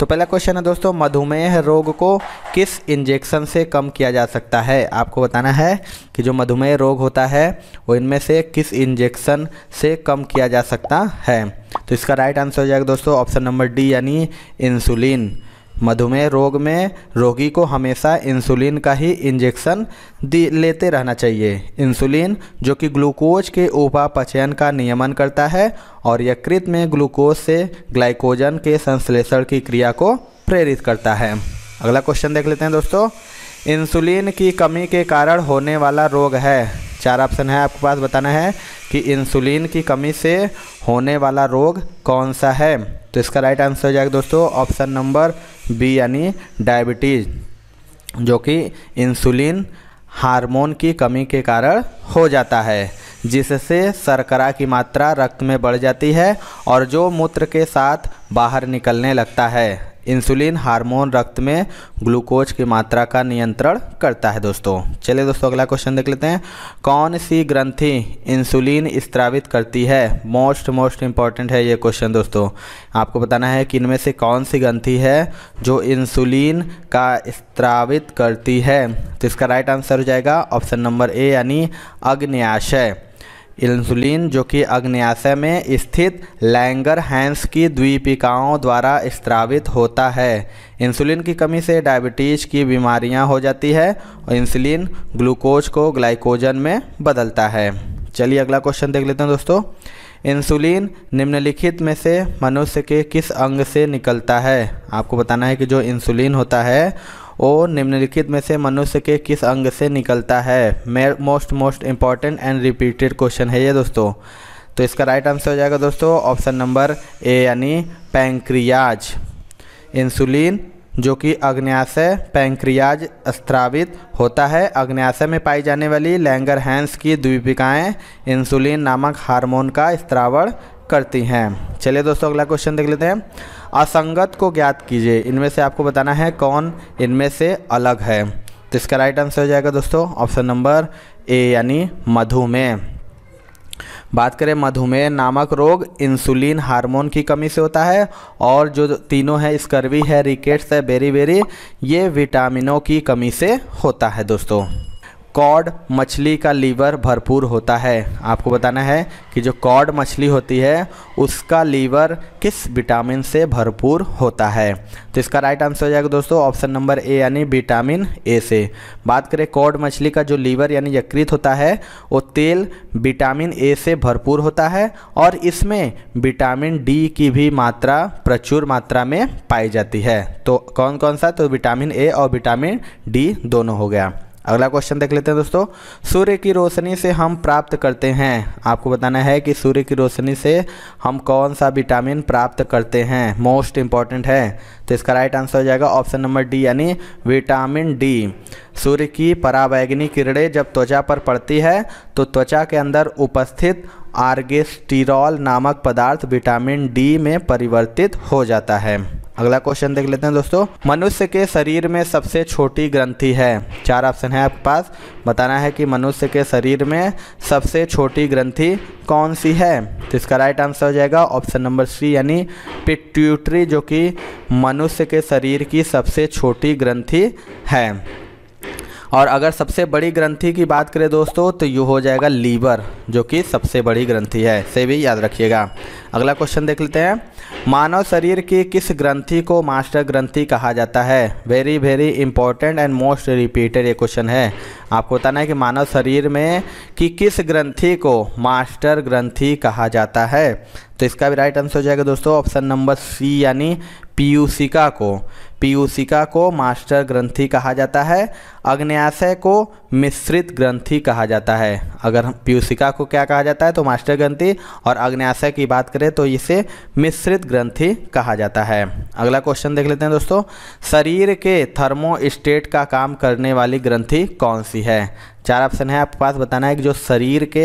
तो पहला क्वेश्चन है दोस्तों मधुमेह रोग को किस इंजेक्शन से कम किया जा सकता है आपको बताना है कि जो मधुमेह रोग होता है वो इनमें से किस इंजेक्शन से कम किया जा सकता है तो इसका राइट आंसर हो जाएगा दोस्तों ऑप्शन नंबर डी यानी इंसुलिन मधुमेह रोग में रोगी को हमेशा इंसुलिन का ही इंजेक्शन दी लेते रहना चाहिए इंसुलिन जो कि ग्लूकोज के उपापचयन का नियमन करता है और यकृत में ग्लूकोज से ग्लाइकोजन के संश्लेषण की क्रिया को प्रेरित करता है अगला क्वेश्चन देख लेते हैं दोस्तों इंसुलिन की कमी के कारण होने वाला रोग है चार ऑप्शन है आपके पास बताना है कि इंसुलिन की कमी से होने वाला रोग कौन सा है तो इसका राइट आंसर हो जाएगा दोस्तों ऑप्शन नंबर बी यानी डायबिटीज़ जो कि इंसुलिन हार्मोन की कमी के कारण हो जाता है जिससे शर्करा की मात्रा रक्त में बढ़ जाती है और जो मूत्र के साथ बाहर निकलने लगता है इंसुलिन हार्मोन रक्त में ग्लूकोज की मात्रा का नियंत्रण करता है दोस्तों चलिए दोस्तों अगला क्वेश्चन देख लेते हैं कौन सी ग्रंथि इंसुलिन स्त्रावित करती है मोस्ट मोस्ट इंपॉर्टेंट है ये क्वेश्चन दोस्तों आपको बताना है कि इनमें से कौन सी ग्रंथि है जो इंसुलिन का स्त्रावित करती है तो इसका राइट आंसर हो जाएगा ऑप्शन नंबर ए यानी अग्न्याशय इंसुलिन जो कि अग्न्याशय में स्थित लैंगर हैंस की द्वीपिकाओं द्वारा स्त्रावित होता है इंसुलिन की कमी से डायबिटीज़ की बीमारियां हो जाती है और इंसुलिन ग्लूकोज को ग्लाइकोजन में बदलता है चलिए अगला क्वेश्चन देख लेते हैं दोस्तों इंसुलिन निम्नलिखित में से मनुष्य के किस अंग से निकलता है आपको बताना है कि जो इंसुलिन होता है और निम्नलिखित में से मनुष्य के किस अंग से निकलता है मे most most important and repeated question है ये दोस्तों तो इसका राइट आंसर हो जाएगा दोस्तों ऑप्शन नंबर ए यानी पैंक्रियाज इंसुलिन जो कि अग्न्याशय पैंक्रियाज स्त्रावित होता है अग्न्याशय में पाई जाने वाली लैंगर हैंस की द्वीपिकाएँ इंसुलिन नामक हार्मोन का स्त्रावण करती हैं चलिए दोस्तों अगला क्वेश्चन देख लेते हैं असंगत को ज्ञात कीजिए इनमें से आपको बताना है कौन इनमें से अलग है तो इसका राइट आंसर हो जाएगा दोस्तों ऑप्शन नंबर ए यानी मधुमेह बात करें मधुमेह नामक रोग इंसुलिन हार्मोन की कमी से होता है और जो तीनों है स्कर्वी है रिकेट्स है बेरी बेरी ये विटामिनों की कमी से होता है दोस्तों कॉड मछली का लीवर भरपूर होता है आपको बताना है कि जो कॉड मछली होती है उसका लीवर किस विटामिन से भरपूर होता है तो इसका राइट आंसर हो जाएगा दोस्तों ऑप्शन नंबर ए यानी विटामिन ए से बात करें कॉड मछली का जो लीवर यानी यकृत होता है वो तेल विटामिन ए से भरपूर होता है और इसमें विटामिन डी की भी मात्रा प्रचुर मात्रा में पाई जाती है तो कौन कौन सा तो विटामिन ए और विटामिन डी दोनों हो गया अगला क्वेश्चन देख लेते हैं दोस्तों सूर्य की रोशनी से हम प्राप्त करते हैं आपको बताना है कि सूर्य की रोशनी से हम कौन सा विटामिन प्राप्त करते हैं मोस्ट इंपॉर्टेंट है तो इसका राइट आंसर हो जाएगा ऑप्शन नंबर डी यानी विटामिन डी सूर्य की परावैग्निक किरणें जब त्वचा पर पड़ती है तो त्वचा के अंदर उपस्थित आर्गेस्टिरॉल नामक पदार्थ विटामिन डी में परिवर्तित हो जाता है अगला क्वेश्चन देख लेते हैं दोस्तों मनुष्य के शरीर में सबसे छोटी ग्रंथि है चार ऑप्शन है आपके पास बताना है कि मनुष्य के शरीर में सबसे छोटी ग्रंथि कौन सी है तो इसका राइट आंसर हो जाएगा ऑप्शन नंबर सी यानी पिट्यूटरी जो कि मनुष्य के शरीर की सबसे छोटी ग्रंथि है और अगर सबसे बड़ी ग्रंथि की बात करें दोस्तों तो यू हो जाएगा लीवर जो कि सबसे बड़ी ग्रंथि है से भी याद रखिएगा अगला क्वेश्चन देख लेते हैं मानव शरीर की किस ग्रंथि को मास्टर ग्रंथि कहा जाता है very very important and most repeated ये क्वेश्चन है आपको बताना है कि मानव शरीर में कि किस ग्रंथि को मास्टर ग्रंथि कहा जाता है तो इसका भी राइट आंसर हो जाएगा दोस्तों ऑप्शन नंबर सी यानी पीयूसिका को पीयूसिका को मास्टर ग्रंथि कहा जाता है अग्न्याशय को मिश्रित ग्रंथि कहा जाता है अगर हम पीयूसिका को क्या कहा जाता है तो मास्टर ग्रंथि और अग्न्याशय की बात करें तो इसे मिश्रित ग्रंथ ग्रंथि कहा जाता है अगला क्वेश्चन देख लेते हैं दोस्तों शरीर के थर्मो स्टेट का काम करने वाली ग्रंथि कौन सी है चार ऑप्शन है आपके पास बताना है कि जो शरीर के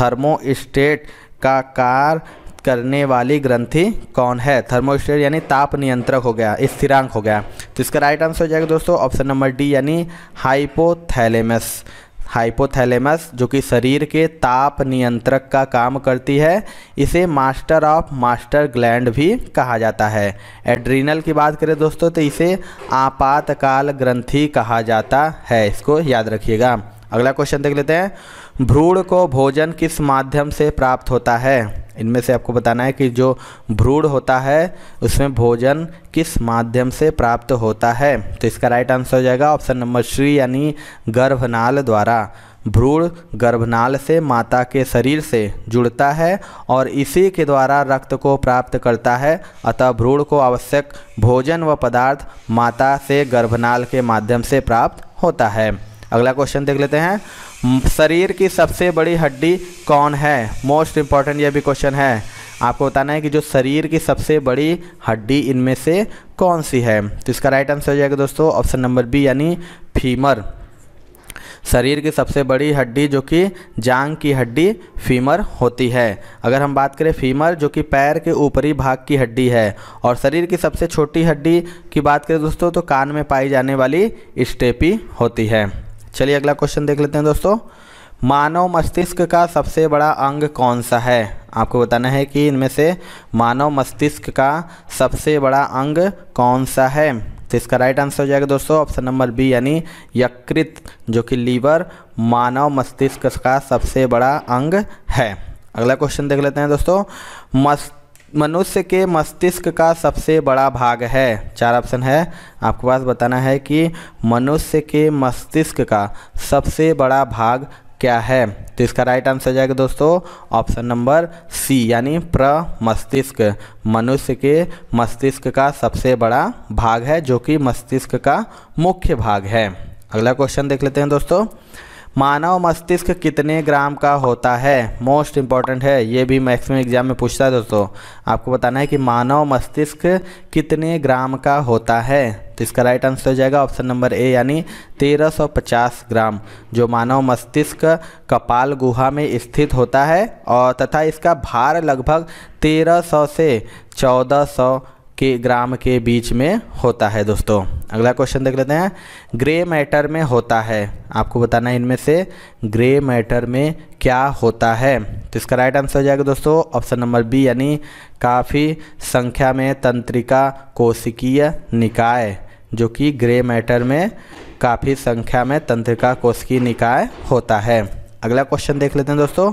थर्मो स्टेट का कार करने वाली ग्रंथि कौन है थर्मोस्टेट यानी ताप नियंत्रक हो गया स्थिरांक हो गया तो इसका राइट आंसर हो जाएगा दोस्तों ऑप्शन नंबर डी यानी हाइपोथैलेमस हाइपोथैलेमस जो कि शरीर के ताप नियंत्रक का काम करती है इसे मास्टर ऑफ मास्टर ग्लैंड भी कहा जाता है एड्रीनल की बात करें दोस्तों तो इसे आपातकाल ग्रंथि कहा जाता है इसको याद रखिएगा अगला क्वेश्चन देख लेते हैं भ्रूण को भोजन किस माध्यम से प्राप्त होता है इनमें से आपको बताना है कि जो भ्रूण होता है उसमें भोजन किस माध्यम से प्राप्त होता है तो इसका राइट आंसर हो जाएगा ऑप्शन नंबर श्री यानी गर्भनाल द्वारा भ्रूण गर्भनाल से माता के शरीर से जुड़ता है और इसी के द्वारा रक्त को प्राप्त करता है अतः भ्रूण को आवश्यक भोजन व पदार्थ माता से गर्भनाल के माध्यम से प्राप्त होता है अगला क्वेश्चन देख लेते हैं शरीर की सबसे बड़ी हड्डी कौन है मोस्ट इम्पॉर्टेंट यह भी क्वेश्चन है आपको बताना है कि जो शरीर की सबसे बड़ी हड्डी इनमें से कौन सी है तो इसका राइट आंसर हो जाएगा दोस्तों ऑप्शन नंबर बी यानी फीमर शरीर की सबसे बड़ी हड्डी जो कि जांग की हड्डी फीमर होती है अगर हम बात करें फीमर जो कि पैर के ऊपरी भाग की हड्डी है और शरीर की सबसे छोटी हड्डी की बात करें दोस्तों तो कान में पाई जाने वाली स्टेपी होती है चलिए अगला क्वेश्चन देख लेते हैं दोस्तों मानव मस्तिष्क का सबसे बड़ा अंग कौन सा है आपको बताना है कि इनमें से मानव मस्तिष्क का सबसे बड़ा अंग कौन सा है तो इसका राइट आंसर हो जाएगा दोस्तों ऑप्शन नंबर बी यानी यकृत जो कि लीवर मानव मस्तिष्क का सबसे बड़ा अंग है अगला क्वेश्चन देख लेते हैं दोस्तों मस्त मनुष्य के मस्तिष्क का सबसे बड़ा भाग है चार ऑप्शन है आपके पास बताना है कि मनुष्य के मस्तिष्क का सबसे बड़ा भाग क्या है तो इसका राइट आंसर जाएगा दोस्तों ऑप्शन नंबर सी यानी प्र मस्तिष्क मनुष्य के मस्तिष्क का सबसे बड़ा भाग है जो कि मस्तिष्क का मुख्य भाग है अगला क्वेश्चन देख लेते हैं दोस्तों मानव मस्तिष्क कितने ग्राम का होता है मोस्ट इम्पॉर्टेंट है ये भी मैक्सिमम एग्जाम में पूछता है दोस्तों आपको बताना है कि मानव मस्तिष्क कितने ग्राम का होता है तो इसका राइट आंसर हो जाएगा ऑप्शन नंबर ए यानी 1350 ग्राम जो मानव मस्तिष्क कपाल गुहा में स्थित होता है और तथा इसका भार लगभग 1300 से 1400 के ग्राम के बीच में होता है दोस्तों अगला क्वेश्चन देख लेते हैं ग्रे मैटर में होता है आपको बताना है इनमें से ग्रे मैटर में क्या होता है तो इसका राइट आंसर हो जाएगा दोस्तों ऑप्शन नंबर बी यानी काफ़ी संख्या में तंत्रिका कोशिकीय निकाय जो कि ग्रे मैटर में काफ़ी संख्या में तंत्रिका कोशिकीय निकाय होता है अगला क्वेश्चन देख लेते हैं दोस्तों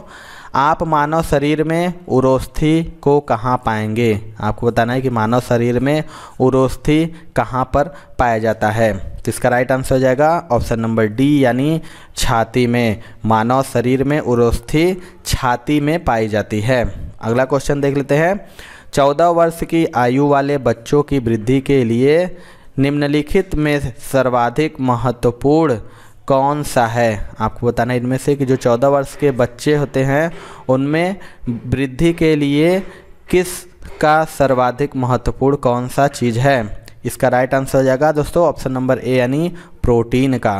आप मानव शरीर में उरोस्थी को कहाँ पाएंगे आपको बताना है कि मानव शरीर में उरोस्थी कहाँ पर पाया जाता है तो इसका राइट आंसर हो जाएगा ऑप्शन नंबर डी यानी छाती में मानव शरीर में उरोस्थी छाती में पाई जाती है अगला क्वेश्चन देख लेते हैं चौदह वर्ष की आयु वाले बच्चों की वृद्धि के लिए निम्नलिखित में सर्वाधिक महत्वपूर्ण कौन सा है आपको बताना है इनमें से कि जो चौदह वर्ष के बच्चे होते हैं उनमें वृद्धि के लिए किस का सर्वाधिक महत्वपूर्ण कौन सा चीज़ है इसका राइट आंसर हो जाएगा दोस्तों ऑप्शन नंबर ए यानी प्रोटीन का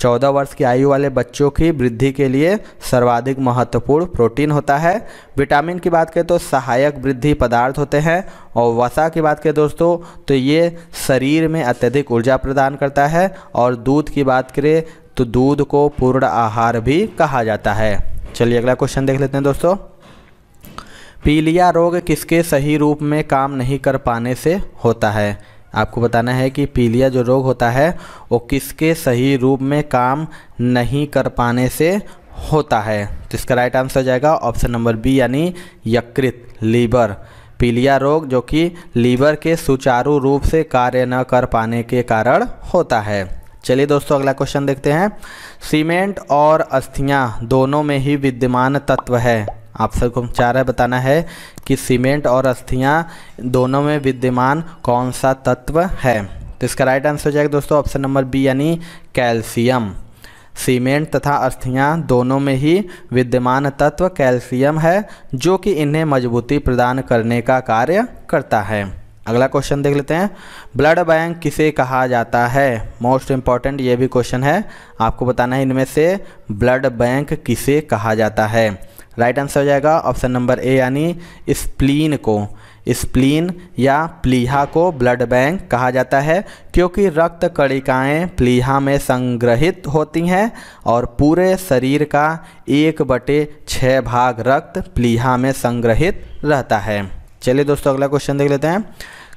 चौदह वर्ष की आयु वाले बच्चों की वृद्धि के लिए सर्वाधिक महत्वपूर्ण प्रोटीन होता है विटामिन की बात करें तो सहायक वृद्धि पदार्थ होते हैं और वसा की बात करें दोस्तों तो ये शरीर में अत्यधिक ऊर्जा प्रदान करता है और दूध की बात करें तो दूध को पूर्ण आहार भी कहा जाता है चलिए अगला क्वेश्चन देख लेते हैं दोस्तों पीलिया रोग किसके सही रूप में काम नहीं कर पाने से होता है आपको बताना है कि पीलिया जो रोग होता है वो किसके सही रूप में काम नहीं कर पाने से होता है तो इसका राइट आंसर हो जाएगा ऑप्शन नंबर बी यानी यकृत लीवर पीलिया रोग जो कि लीवर के सुचारू रूप से कार्य न कर पाने के कारण होता है चलिए दोस्तों अगला क्वेश्चन देखते हैं सीमेंट और अस्थियाँ दोनों में ही विद्यमान तत्व है आप सबको चाह रहा बताना है कि सीमेंट और अस्थियाँ दोनों में विद्यमान कौन सा तत्व है तो इसका राइट आंसर हो जाएगा दोस्तों ऑप्शन नंबर बी यानी कैल्शियम सीमेंट तथा अस्थियाँ दोनों में ही विद्यमान तत्व कैल्शियम है जो कि इन्हें मजबूती प्रदान करने का कार्य करता है अगला क्वेश्चन देख लेते हैं ब्लड बैंक किसे कहा जाता है मोस्ट इम्पॉर्टेंट ये भी क्वेश्चन है आपको बताना है इनमें से ब्लड बैंक किसे कहा जाता है राइट आंसर हो जाएगा ऑप्शन नंबर ए यानी स्प्लीन को स्प्लीन या प्लीहा को ब्लड बैंक कहा जाता है क्योंकि रक्त कणिकाएँ प्लीहा में संग्रहित होती हैं और पूरे शरीर का एक बटे छः भाग रक्त प्लीहा में संग्रहित रहता है चलिए दोस्तों अगला क्वेश्चन देख लेते हैं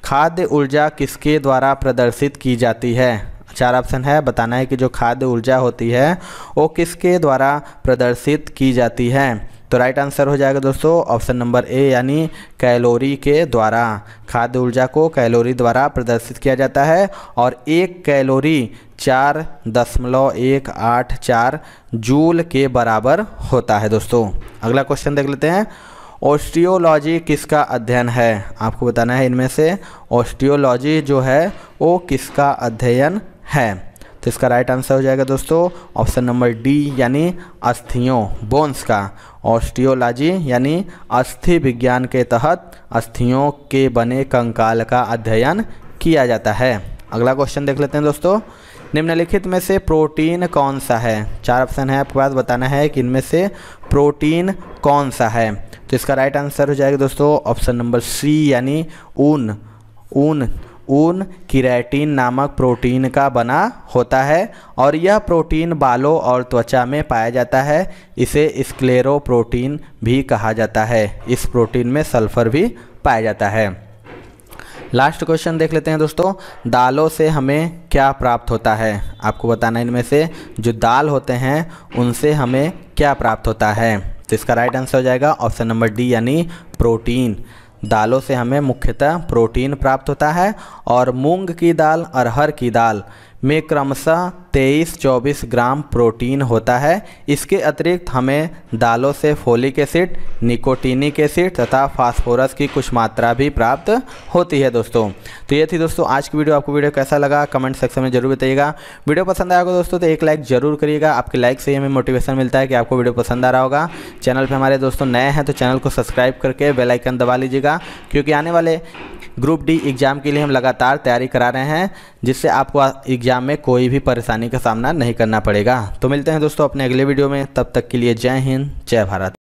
खाद्य ऊर्जा किसके द्वारा प्रदर्शित की जाती है चार ऑप्शन है बताना है कि जो खाद्य ऊर्जा होती है वो किसके द्वारा प्रदर्शित की जाती है तो राइट आंसर हो जाएगा दोस्तों ऑप्शन नंबर ए यानी कैलोरी के द्वारा खाद्य ऊर्जा को कैलोरी द्वारा प्रदर्शित किया जाता है और एक कैलोरी चार दशमलव एक आठ चार जूल के बराबर होता है दोस्तों अगला क्वेश्चन देख लेते हैं ऑस्ट्रियोलॉजी किसका अध्ययन है आपको बताना है इनमें से ऑस्ट्रियोलॉजी जो है वो किसका अध्ययन है तो इसका राइट आंसर हो जाएगा दोस्तों ऑप्शन नंबर डी यानी अस्थियों बोन्स का ऑस्ट्रियोलॉजी यानी अस्थि विज्ञान के तहत अस्थियों के बने कंकाल का अध्ययन किया जाता है अगला क्वेश्चन देख लेते हैं दोस्तों निम्नलिखित में से प्रोटीन कौन सा है चार ऑप्शन है आपके पास बताना है कि इनमें से प्रोटीन कौन सा है तो इसका राइट आंसर हो जाएगा दोस्तों ऑप्शन नंबर सी यानी ऊन ऊन ऊन किरेटिन नामक प्रोटीन का बना होता है और यह प्रोटीन बालों और त्वचा में पाया जाता है इसे स्क्लेरो प्रोटीन भी कहा जाता है इस प्रोटीन में सल्फर भी पाया जाता है लास्ट क्वेश्चन देख लेते हैं दोस्तों दालों से हमें क्या प्राप्त होता है आपको बताना इनमें से जो दाल होते हैं उनसे हमें क्या प्राप्त होता है तो इसका राइट आंसर हो जाएगा ऑप्शन नंबर डी यानी प्रोटीन दालों से हमें मुख्यतः प्रोटीन प्राप्त होता है और मूंग की दाल अरहर की दाल में क्रमशः 23-24 ग्राम प्रोटीन होता है इसके अतिरिक्त हमें दालों से फोलिक एसिड निकोटीनिक एसिड तथा फास्फोरस की कुछ मात्रा भी प्राप्त होती है दोस्तों तो ये थी दोस्तों आज की वीडियो आपको वीडियो कैसा लगा कमेंट सेक्शन में जरूर बताइएगा वीडियो पसंद आएगा दोस्तों तो एक लाइक जरूर करिएगा आपके लाइक से ही हमें मोटिवेशन मिलता है कि आपको वीडियो पसंद आ रहा होगा चैनल पर हमारे दोस्तों नए हैं तो चैनल को सब्सक्राइब करके बेलाइकन दबा लीजिएगा क्योंकि आने वाले ग्रुप डी एग्ज़ाम के लिए हम लगातार तैयारी करा रहे हैं जिससे आपको एग्ज़ाम में कोई भी परेशानी का सामना नहीं करना पड़ेगा तो मिलते हैं दोस्तों अपने अगले वीडियो में तब तक के लिए जय हिंद जय भारत